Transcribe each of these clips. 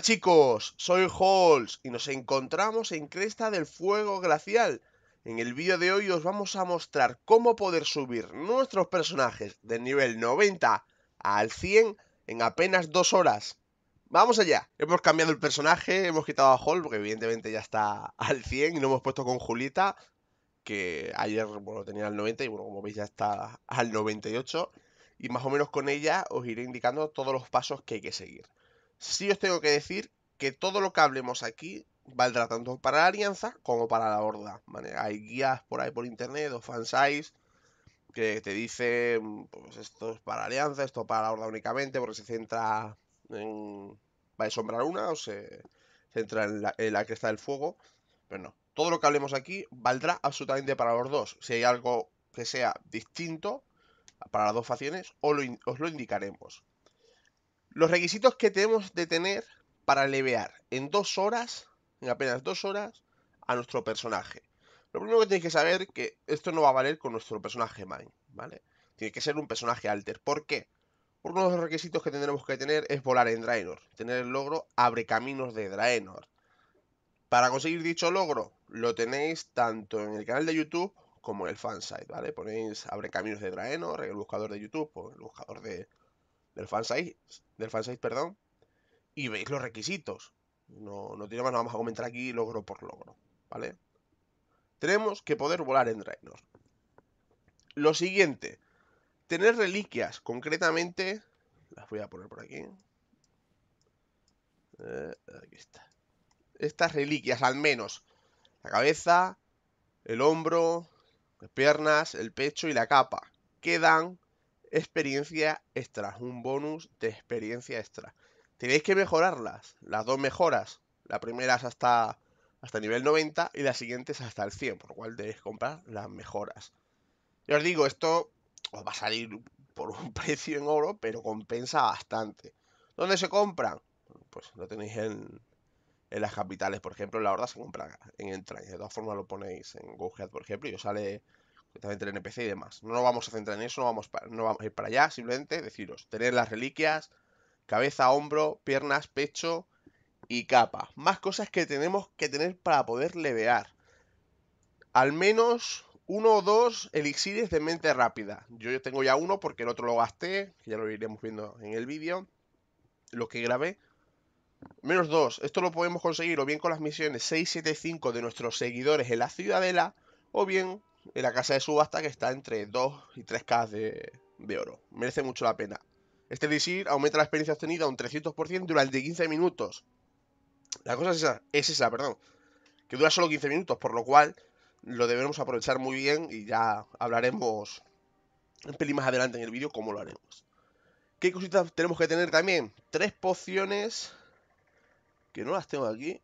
chicos, soy Halls y nos encontramos en Cresta del Fuego Glacial. En el vídeo de hoy os vamos a mostrar cómo poder subir nuestros personajes del nivel 90 al 100 en apenas dos horas. ¡Vamos allá! Hemos cambiado el personaje, hemos quitado a Halls porque evidentemente ya está al 100 y lo hemos puesto con Julita, que ayer bueno, tenía al 90 y bueno, como veis ya está al 98 y más o menos con ella os iré indicando todos los pasos que hay que seguir sí os tengo que decir que todo lo que hablemos aquí valdrá tanto para la alianza como para la horda. Hay guías por ahí por internet o fansites que te dicen, pues esto es para alianza, esto para la horda únicamente, porque se centra en... Va a sombrar una o se centra en la, en cresta del fuego. Pero no, todo lo que hablemos aquí valdrá absolutamente para los dos. Si hay algo que sea distinto para las dos facciones, os lo indicaremos. Los requisitos que tenemos de tener para levear en dos horas, en apenas dos horas, a nuestro personaje. Lo primero que tenéis que saber es que esto no va a valer con nuestro personaje main, ¿vale? Tiene que ser un personaje alter. ¿Por qué? uno de los requisitos que tendremos que tener es volar en Draenor. Tener el logro Abre Caminos de Draenor. Para conseguir dicho logro, lo tenéis tanto en el canal de YouTube como en el fansite, ¿vale? Ponéis Abre Caminos de Draenor, el buscador de YouTube o el buscador de, del fansite, del perdón, y veis los requisitos. No, no tiene más, vamos a comentar aquí logro por logro, ¿vale? Tenemos que poder volar en Draenor. Lo siguiente, tener reliquias, concretamente, las voy a poner por aquí. Eh, aquí está. Estas reliquias, al menos, la cabeza, el hombro, las piernas, el pecho y la capa, Quedan experiencia extra, un bonus de experiencia extra. Tenéis que mejorarlas, las dos mejoras. La primera es hasta, hasta nivel 90 y la siguiente es hasta el 100, por lo cual debéis comprar las mejoras. Yo os digo, esto os va a salir por un precio en oro, pero compensa bastante. ¿Dónde se compran? Pues lo tenéis en, las capitales, por ejemplo, en la horda se compra en entraña De todas formas lo ponéis en GoHead, por ejemplo, y os sale también el NPC y demás. No nos vamos a centrar en eso, no vamos, no vamos a ir para allá, simplemente deciros, tener las reliquias, cabeza, hombro, piernas, pecho y capa. Más cosas que tenemos que tener para poder levear. Al menos uno o dos elixires de mente rápida. Yo tengo ya uno porque el otro lo gasté, ya lo iremos viendo en el vídeo, lo que grabé. Menos dos, esto lo podemos conseguir o bien con las misiones 675 de nuestros seguidores en la ciudadela, o bien en la casa de subasta que está entre 2 y 3K de, oro. Merece mucho la pena. Este decir, aumenta la experiencia obtenida un 300% durante 15 minutos. La cosa es esa, es esa, perdón. Que dura solo 15 minutos, por lo cual lo debemos aprovechar muy bien y ya hablaremos un pelín más adelante en el vídeo cómo lo haremos. ¿Qué cositas tenemos que tener también? Tres pociones que no las tengo aquí.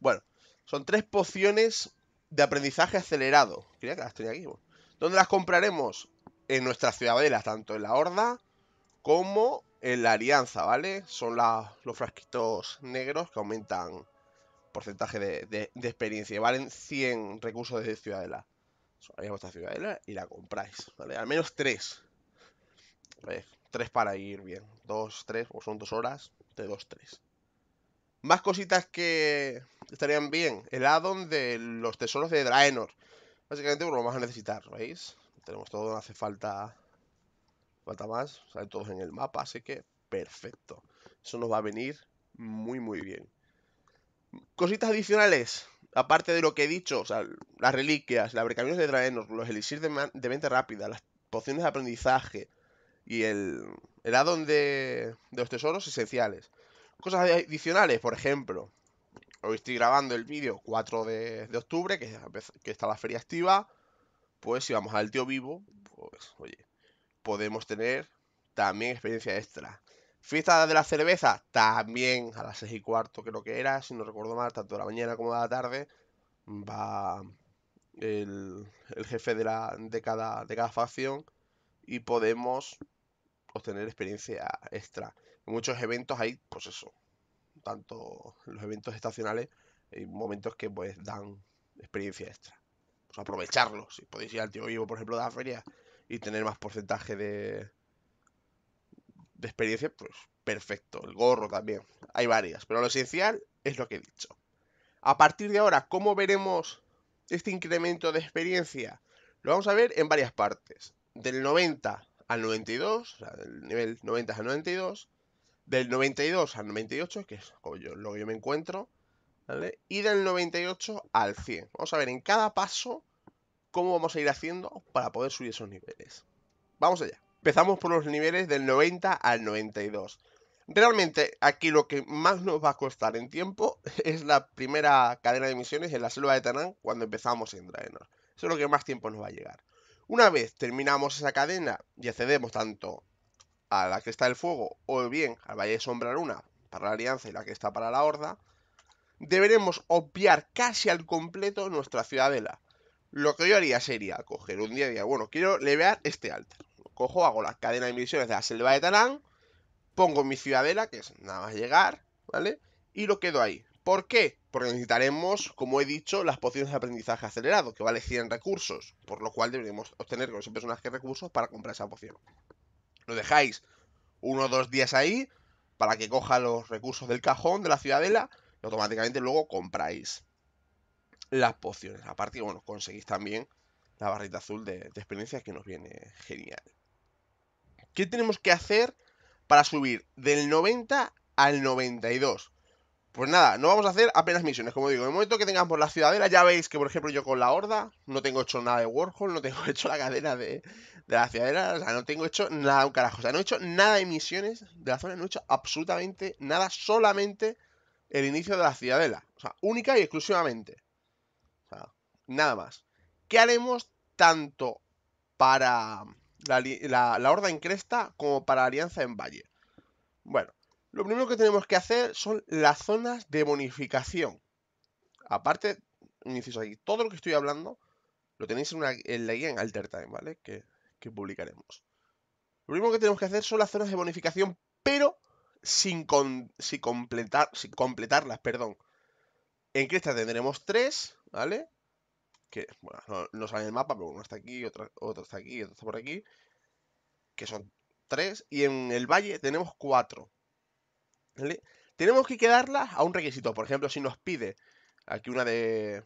Bueno, son tres pociones de aprendizaje acelerado. Creía que las tenía aquí. ¿Dónde las compraremos? En nuestra ciudadela, tanto en la Horda como en la Alianza, ¿vale? Son los frasquitos negros que aumentan porcentaje de, experiencia. Y valen 100 recursos de ciudadela. Ahí a vuestra ciudadela y la compráis, ¿vale? Al menos 3. tres 3 para ir bien. 2, 3, o son 2 horas de 2, 3. Más cositas que estarían bien. El addon de los tesoros de Draenor. Básicamente lo vamos a necesitar, ¿veis? Tenemos todo, no hace falta... Falta más, salen todos en el mapa, así que perfecto. Eso nos va a venir muy, muy bien. Cositas adicionales, aparte de lo que he dicho, o sea, las reliquias, la abrecaminos de Draenor, los elixir de, mente rápida, las pociones de aprendizaje y el, el addon de los tesoros esenciales. Cosas adicionales, por ejemplo, hoy estoy grabando el vídeo 4 de, octubre, que, está la feria activa. Pues si vamos al tío vivo, pues oye, podemos tener también experiencia extra. Fiesta de la cerveza, también a las 6 y cuarto creo que era, si no recuerdo mal, tanto de la mañana como de la tarde, va el, el jefe de, la, de, cada, de cada facción y podemos obtener experiencia extra muchos eventos hay, pues eso, tanto los eventos estacionales, y momentos que pues dan experiencia extra. Pues aprovecharlos. Si podéis ir al tío vivo, por ejemplo, de la feria y tener más porcentaje de, de experiencia, pues perfecto. El gorro también. Hay varias, pero lo esencial es lo que he dicho. A partir de ahora, ¿cómo veremos este incremento de experiencia? Lo vamos a ver en varias partes. Del 90 al 92, o sea, del nivel 90 al 92, del 92 al 98, que es yo, lo que yo me encuentro, Y del 98 al 100. Vamos a ver en cada paso cómo vamos a ir haciendo para poder subir esos niveles. Vamos allá. Empezamos por los niveles del 90 al 92. Realmente aquí lo que más nos va a costar en tiempo es la primera cadena de misiones en la selva de Tanán cuando empezamos en Draenor. Eso es lo que más tiempo nos va a llegar. Una vez terminamos esa cadena y accedemos tanto a la que está el fuego o bien al Valle de Sombra Luna para la Alianza y la que está para la Horda, deberemos obviar casi al completo nuestra ciudadela. Lo que yo haría sería coger un día y día, bueno, quiero levear este altar. Cojo, hago la cadena de misiones de la selva de Talán, pongo mi ciudadela, que es nada más llegar, ¿vale? Y lo quedo ahí. ¿Por qué? Porque necesitaremos, como he dicho, las pociones de aprendizaje acelerado, que vale 100 recursos, por lo cual deberemos obtener con ese personaje recursos para comprar esa poción. Lo dejáis uno o dos días ahí para que coja los recursos del cajón de la ciudadela y automáticamente luego compráis las pociones. Aparte, bueno, conseguís también la barrita azul de, de experiencia que nos viene genial. ¿Qué tenemos que hacer para subir del 90 al 92? Pues nada, no vamos a hacer apenas misiones, como digo, en el momento que tengamos la ciudadela, ya veis que por ejemplo yo con la horda no tengo hecho nada de Warhol, no tengo hecho la cadena de, la ciudadela, o sea, no tengo hecho nada un carajo, o sea, no he hecho nada de misiones de la zona, no he hecho absolutamente nada, solamente el inicio de la ciudadela, o sea, única y exclusivamente, o sea, nada más. ¿Qué haremos tanto para la horda en cresta como para la alianza en valle? Bueno, lo primero que tenemos que hacer son las zonas de bonificación. Aparte, un inciso ahí, todo lo que estoy hablando lo tenéis en, la guía en AlterTime, ¿vale? Que, publicaremos. Lo primero que tenemos que hacer son las zonas de bonificación, pero sin, completar, completarlas, perdón. En Cresta tendremos tres, ¿vale? Que, bueno, no, sale en el mapa, pero uno está aquí, otro, otro está aquí, otro está por aquí. Que son tres. Y en el valle tenemos cuatro. Tenemos que quedarla a un requisito. Por ejemplo, si nos pide aquí una de,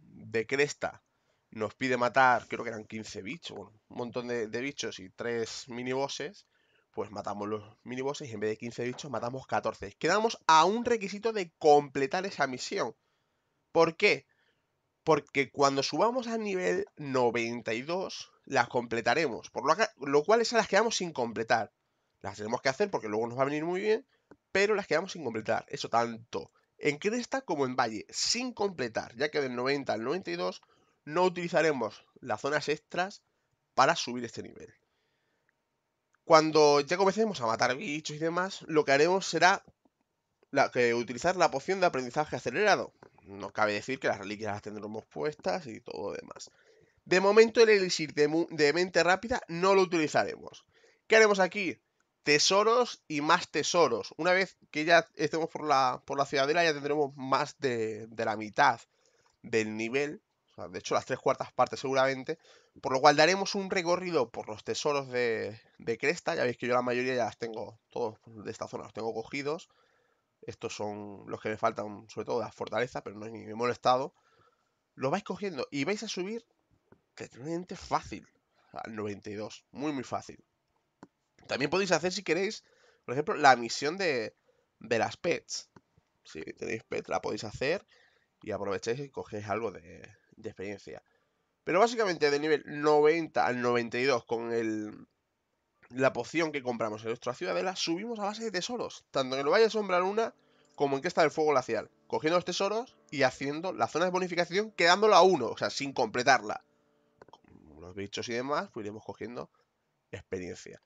de cresta, nos pide matar, creo que eran 15 bichos, un montón de, bichos y 3 minibosses, pues matamos los minibosses y en vez de 15 bichos matamos 14. Quedamos a un requisito de completar esa misión. ¿Por qué? Porque cuando subamos al nivel 92, las completaremos. Por lo, lo cual esas las quedamos sin completar. Las tenemos que hacer porque luego nos va a venir muy bien pero las quedamos sin completar, eso tanto en cresta como en valle, sin completar, ya que del 90 al 92 no utilizaremos las zonas extras para subir este nivel. Cuando ya comencemos a matar bichos y demás, lo que haremos será utilizar la poción de aprendizaje acelerado. No cabe decir que las reliquias las tendremos puestas y todo demás. De momento el elixir de mente rápida no lo utilizaremos. ¿Qué haremos aquí? tesoros y más tesoros. Una vez que ya estemos por la, por la ciudadela, ya tendremos más de, la mitad del nivel. de hecho, las tres cuartas partes seguramente. Por lo cual daremos un recorrido por los tesoros de, Cresta. Ya veis que yo la mayoría ya las tengo, todos de esta zona los tengo cogidos. Estos son los que me faltan, sobre todo de la fortaleza pero no ni me he molestado. Lo vais cogiendo y vais a subir realmente fácil al 92. Muy, muy fácil. También podéis hacer, si queréis, por ejemplo, la misión de, las pets. Si tenéis pets, la podéis hacer y aprovecháis y cogéis algo de, experiencia. Pero básicamente de nivel 90 al 92 con el, la poción que compramos en nuestra ciudadela, subimos a base de tesoros. Tanto en el Valle de Sombra Luna como en que está el Fuego Glacial. Cogiendo los tesoros y haciendo la zona de bonificación quedándola a uno, o sea, sin completarla. los bichos y demás, pues iremos cogiendo experiencia.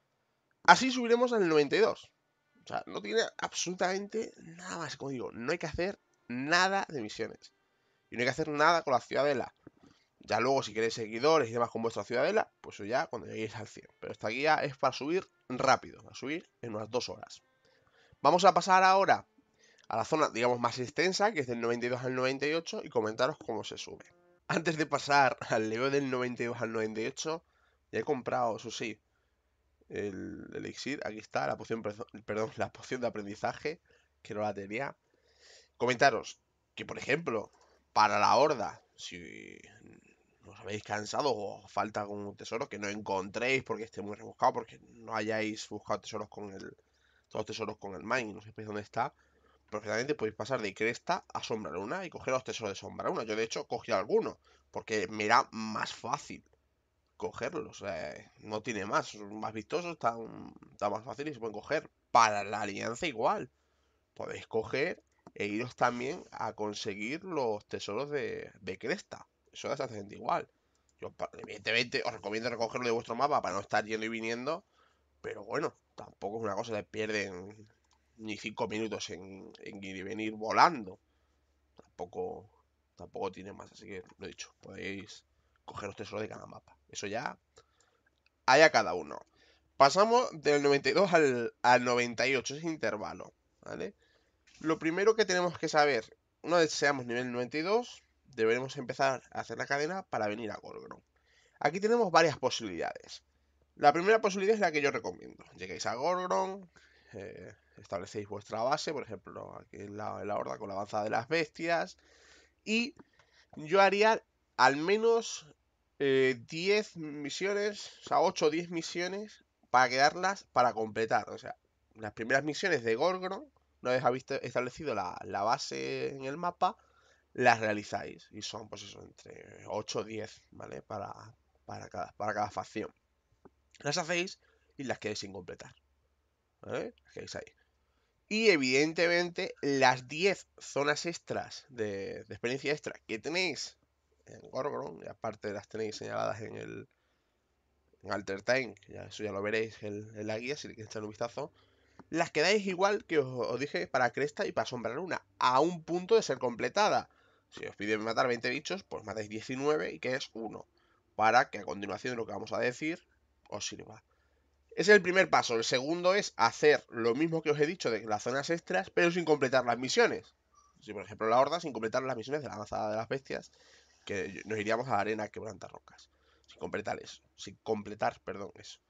Así subiremos al 92. O sea, no tiene absolutamente nada más. Como digo, no hay que hacer nada de misiones. Y no hay que hacer nada con la ciudadela. Ya luego, si queréis seguidores y demás con vuestra ciudadela, pues ya cuando lleguéis al 100. Pero esta guía es para subir rápido, para subir en unas dos horas. Vamos a pasar ahora a la zona, digamos, más extensa, que es del 92 al 98, y comentaros cómo se sube. Antes de pasar al leo del 92 al 98, ya he comprado, eso sí, el, elixir. Aquí está, la poción, perdón, la poción de aprendizaje, que no la tenía. Comentaros que, por ejemplo, para la horda, si os habéis cansado o falta algún tesoro que no encontréis porque esté muy rebuscado, porque no hayáis buscado tesoros con el. Todos tesoros con el mine y no sepáis dónde está. Perfectamente podéis pasar de cresta a sombra luna y coger los tesoros de sombra luna. Yo de hecho cogí alguno, porque me era más fácil cogerlos. Eh, no tiene más. Más vistosos, está, más fácil y se pueden coger. Para la alianza igual. Podéis coger e iros también a conseguir los tesoros de, Cresta. Eso es exactamente igual. Yo, evidentemente, os recomiendo recogerlo de vuestro mapa para no estar yendo y viniendo. Pero bueno, tampoco es una cosa que pierden ni cinco minutos en, ir y venir volando. Tampoco, tampoco tiene más. Así que lo he dicho, podéis coger los tesoros de cada mapa. Eso ya. Hay a cada uno. Pasamos del 92 al, 98, ese intervalo. ¿Vale? Lo primero que tenemos que saber, una vez seamos nivel 92, deberemos empezar a hacer la cadena para venir a gorgon. Aquí tenemos varias posibilidades. La primera posibilidad es la que yo recomiendo. Lleguéis a gorgon. Eh, establecéis vuestra base, por ejemplo, aquí en la, en la horda con la avanzada de las bestias. Y yo haría al menos 10 eh, misiones, o sea, 8 o 10 misiones para quedarlas para completar. O sea, las primeras misiones de Gorgon, una vez habéis establecido la, base en el mapa, las realizáis. Y son, pues eso, entre 8 o 10, ¿vale? Para, para, cada, para cada facción. Las hacéis y las quedéis sin completar. ¿Vale? Las quedáis ahí. Y evidentemente, las 10 zonas extras de experiencia extra que tenéis en Gorgoron, y aparte las tenéis señaladas en el Alter Time, eso ya lo veréis en, la guía si le queréis un vistazo. Las quedáis igual que os, dije para Cresta y para Sombra Luna, a un punto de ser completada. Si os piden matar 20 bichos, pues matáis 19 y que es 1, para que a continuación lo que vamos a decir os sirva. es el primer paso. El segundo es hacer lo mismo que os he dicho de las zonas extras, pero sin completar las misiones. Si, por ejemplo, la horda, sin completar las misiones de la mazada de las bestias que nos iríamos a la arena quebranta rocas. Sin completar eso. Sin completar, perdón, eso.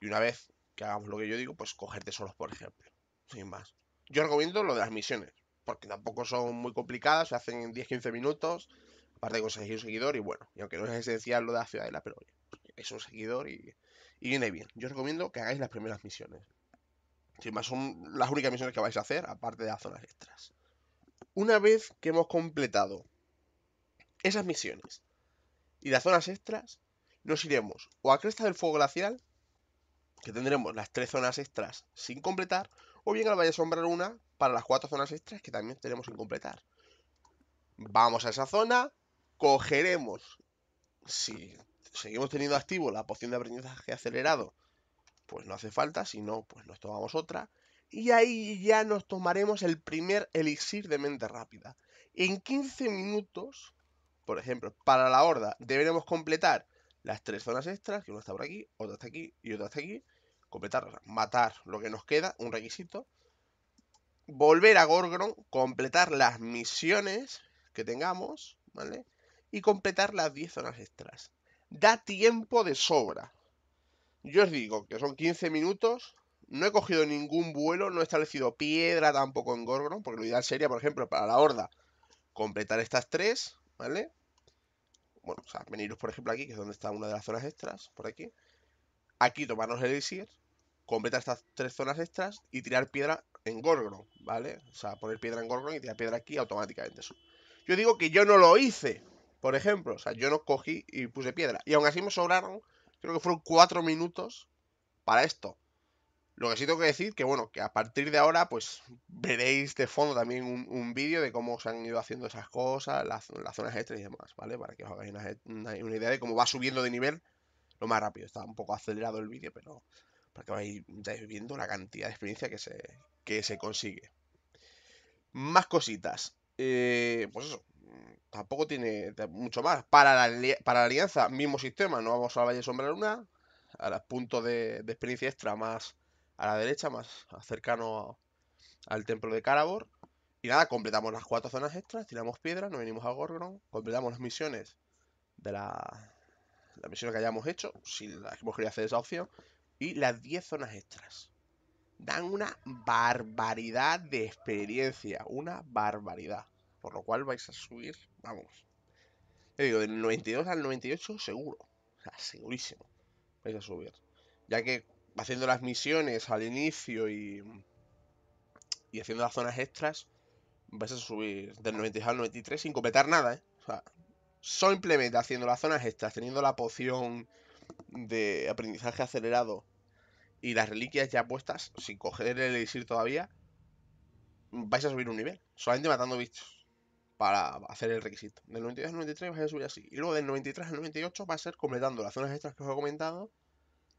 Y una vez que hagamos lo que yo digo, pues cogerte solos, por ejemplo. Sin más. Yo recomiendo lo de las misiones, porque tampoco son muy complicadas, se hacen en 10-15 minutos, aparte de conseguir un seguidor y bueno, y aunque no es esencial lo de la ciudadela, pero es un seguidor y, y viene bien. Yo recomiendo que hagáis las primeras misiones. Sin más, son las únicas misiones que vais a hacer, aparte de las zonas extras. Una vez que hemos completado esas misiones y las zonas extras, nos iremos o a Cresta del Fuego Glacial, que tendremos las tres zonas extras sin completar, o bien al Valle Sombrar una para las cuatro zonas extras que también tenemos sin completar. Vamos a esa zona, cogeremos, si seguimos teniendo activo la poción de aprendizaje acelerado, pues no hace falta, si no, pues nos tomamos otra. Y ahí ya nos tomaremos el primer elixir de mente rápida. En 15 minutos por ejemplo, para la horda deberemos completar las tres zonas extras, que una está por aquí, otra está aquí y otra está aquí. Completar, matar lo que nos queda, un requisito. Volver a Gorgron, completar las misiones que tengamos, ¿vale? Y completar las 10 zonas extras. Da tiempo de sobra. Yo os digo que son 15 minutos. No he cogido ningún vuelo, no he establecido piedra tampoco en Gorgon. porque lo ideal sería, por ejemplo, para la horda, completar estas tres, ¿vale? Bueno, o sea, veniros por ejemplo aquí, que es donde está una de las zonas extras, por aquí. Aquí tomarnos el elixir, completar estas tres zonas extras y tirar piedra en Gorgon, ¿vale? O sea, poner piedra en Gorgon y tirar piedra aquí automáticamente. Yo digo que yo no lo hice, por ejemplo. O sea, yo no cogí y puse piedra. Y aún así me sobraron, creo que fueron cuatro minutos para esto. Lo que sí tengo que decir que, bueno, que a partir de ahora, pues veréis de fondo también un, vídeo de cómo se han ido haciendo esas cosas, las, zonas extras este y demás, ¿vale? Para que os hagáis una, idea de cómo va subiendo de nivel lo más rápido. Está un poco acelerado el vídeo, pero para que vayáis viendo la cantidad de experiencia que se, que se consigue. Más cositas. Eh, pues eso, tampoco tiene mucho más. Para la, para la alianza, mismo sistema, no vamos al Valle Sombra Luna. a los puntos de experiencia extra más a la derecha, más cercano al templo de Karabor. Y nada, completamos las cuatro zonas extras, tiramos piedras, nos venimos a Gorgon, completamos las misiones de la, las misiones que hayamos hecho, si la hemos querido hacer esa opción, y las 10 zonas extras. Dan una barbaridad de experiencia, una barbaridad. Por lo cual vais a subir, vamos. Te digo, del 92 al 98 seguro, o sea, segurísimo, vais a subir. Ya que haciendo las misiones al inicio y, y haciendo las zonas extras, vas a subir del 92 al 93 sin completar nada, ¿eh? O sea, simplemente haciendo las zonas extras, teniendo la poción de aprendizaje acelerado y las reliquias ya puestas, sin coger el elixir todavía, vais a subir un nivel, solamente matando bichos para hacer el requisito. Del 92 al 93 vais a subir así. Y luego del 93 al 98 va a ser completando las zonas extras que os he comentado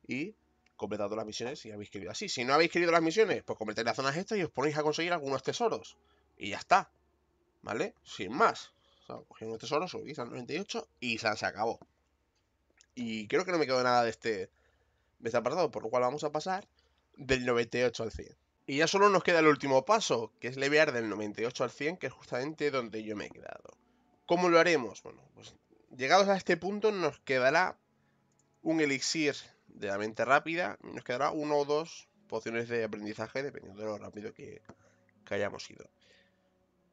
y Completado las misiones y habéis querido. Así, si no habéis querido las misiones, pues completáis las zonas estas y os ponéis a conseguir algunos tesoros. Y ya está. ¿Vale? Sin más. O sea, cogí unos tesoros, subís al 98 y se, se acabó. Y creo que no me quedó nada de este, de este apartado, por lo cual vamos a pasar del 98 al 100. Y ya solo nos queda el último paso, que es levear del 98 al 100, que es justamente donde yo me he quedado. ¿Cómo lo haremos? Bueno, pues llegados a este punto nos quedará un elixir de la mente rápida. nos quedará uno o dos pociones de aprendizaje, dependiendo de lo rápido que, hayamos ido.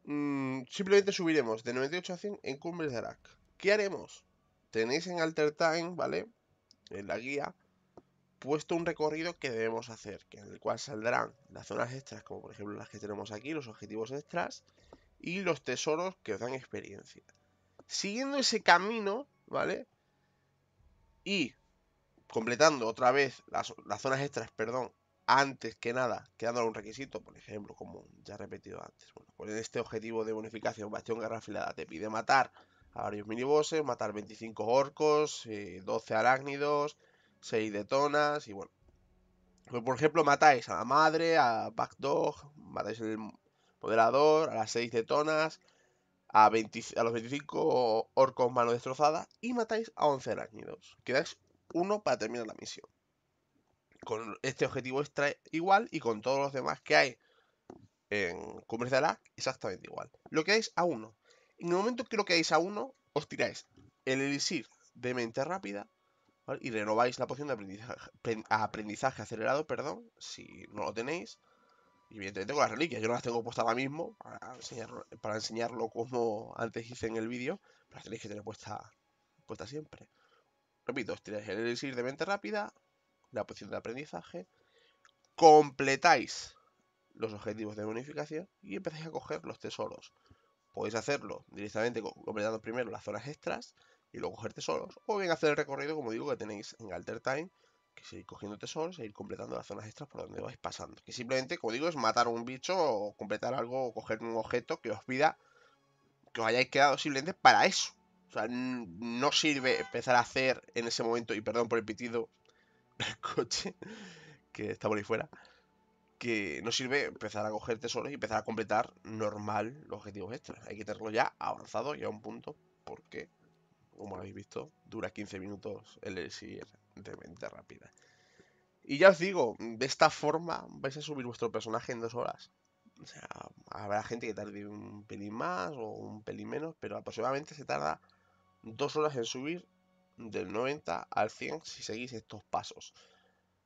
Mm, simplemente subiremos de 98 a 100 en Cumbres de Arak. ¿Qué haremos? Tenéis en Alter Time, ¿vale? En la guía, puesto un recorrido que debemos hacer, que en el cual saldrán las zonas extras, como por ejemplo las que tenemos aquí, los objetivos extras, y los tesoros que os dan experiencia. Siguiendo ese camino, ¿vale? Y completando otra vez las, zonas extras, perdón, antes que nada, quedando un requisito, por ejemplo, como ya he repetido antes, bueno, pues este objetivo de bonificación Bastión garrafilada, te pide matar a varios minibosses, matar 25 orcos, 12 eh, arácnidos, 6 detonas y bueno. Pues por ejemplo, matáis a la madre, a Backdog, matáis el moderador, a las 6 detonas, a, a, los 25 orcos mano destrozada y matáis a 11 arácnidos. Quedáis uno para terminar la misión. Con este objetivo extra igual y con todos los demás que hay en comercial de exactamente igual. Lo que es a uno. En el momento que lo que a uno, os tiráis el elixir de mente rápida y renováis la poción de aprendizaje, aprendizaje acelerado, perdón, si no lo tenéis. Y evidentemente tengo las reliquias, yo no las tengo puestas ahora mismo para, enseñarlo, para como antes hice en el vídeo, pero las tenéis que tener puestas puesta siempre. Repito, os el elixir de mente rápida, la posición de aprendizaje, completáis los objetivos de bonificación y empezáis a coger los tesoros. Podéis hacerlo directamente completando primero las zonas extras y luego coger tesoros, o bien hacer el recorrido, como digo, que tenéis en Alter Time, que es ir cogiendo tesoros e ir completando las zonas extras por donde vais pasando. Que simplemente, como digo, es matar a un bicho o completar algo o coger un objeto que os pida que os hayáis quedado simplemente para eso. O sea, no sirve empezar a hacer en ese momento, y perdón por el pitido, el coche, que está por ahí fuera, que no sirve empezar a coger tesoros y empezar a completar normal los objetivos extras. Hay que tenerlo ya avanzado y a un punto, porque, como habéis visto, dura 15 minutos el elixir de mente rápida. Y ya os digo, de esta forma vais a subir vuestro personaje en dos horas. O sea, habrá gente que tarde un pelín más o un pelín menos, pero aproximadamente se tarda dos horas en subir del 90 al 100 si seguís estos pasos.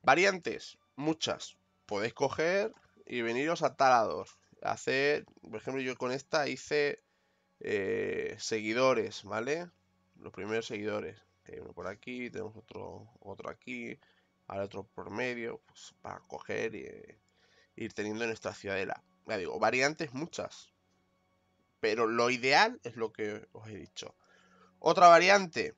Variantes, muchas. Podéis coger y veniros a Talador. Hacer, por ejemplo, yo con esta hice eh, seguidores, ¿vale? Los primeros seguidores. uno por aquí, tenemos otro, otro aquí, ahora otro por medio, pues, para coger y eh, ir teniendo nuestra ciudadela. Ya digo, variantes muchas. Pero lo ideal es lo que os he dicho. Otra variante.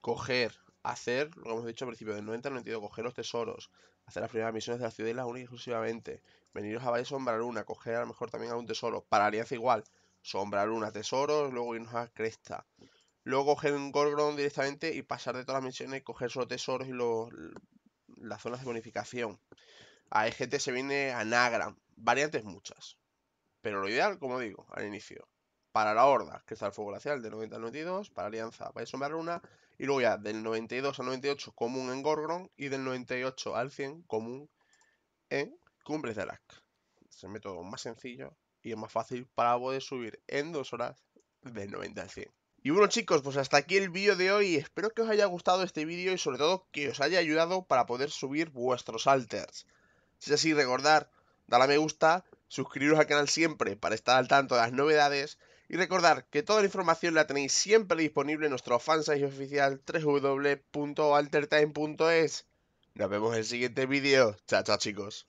Coger, hacer, lo que hemos dicho al principio del 90 al 92, coger los tesoros, hacer las primeras misiones de la ciudad y las únicas exclusivamente. Veniros a Valle Sombra Luna, coger a lo mejor también algún tesoro. Para Alianza igual. Sombra Luna, tesoros, luego irnos a Cresta. Luego coger un Gorgon directamente y pasar de todas las misiones, coger solo tesoros y las zonas de bonificación. A EGT se viene a Nagra, Variantes muchas. Pero lo ideal, como digo, al inicio para la Horda, que está el fuego glacial del 90 al 92, para Alianza, Valle Sombra y luego ya del 92 al 98 común en Gorgron. y del 98 al 100 común en Cumbres de Es el método más sencillo y es más fácil para poder subir en dos horas del 90 al 100. Y bueno chicos, pues hasta aquí el vídeo de hoy, espero que os haya gustado este vídeo y sobre todo que os haya ayudado para poder subir vuestros alters. Si es así, recordar, darle a me gusta, suscribiros al canal siempre para estar al tanto de las novedades y recordad que toda la información la tenéis siempre disponible en nuestro fansite oficial www.altertime.es. Nos vemos en el siguiente vídeo. Chao, chao chicos.